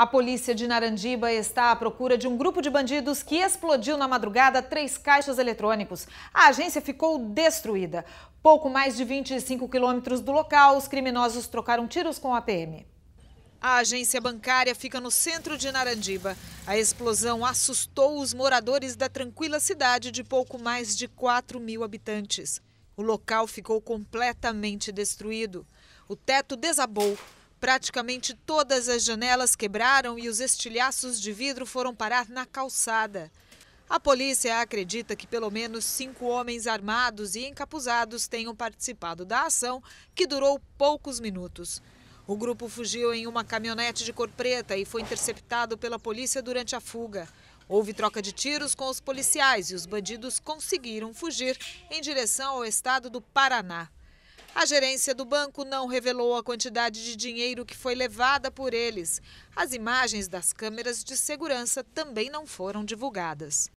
A polícia de Narandiba está à procura de um grupo de bandidos que explodiu na madrugada três caixas eletrônicos. A agência ficou destruída. Pouco mais de 25 quilômetros do local, os criminosos trocaram tiros com a PM. A agência bancária fica no centro de Narandiba. A explosão assustou os moradores da tranquila cidade de pouco mais de 4 mil habitantes. O local ficou completamente destruído. O teto desabou Praticamente todas as janelas quebraram e os estilhaços de vidro foram parar na calçada. A polícia acredita que pelo menos cinco homens armados e encapuzados tenham participado da ação, que durou poucos minutos. O grupo fugiu em uma caminhonete de cor preta e foi interceptado pela polícia durante a fuga. Houve troca de tiros com os policiais e os bandidos conseguiram fugir em direção ao estado do Paraná. A gerência do banco não revelou a quantidade de dinheiro que foi levada por eles. As imagens das câmeras de segurança também não foram divulgadas.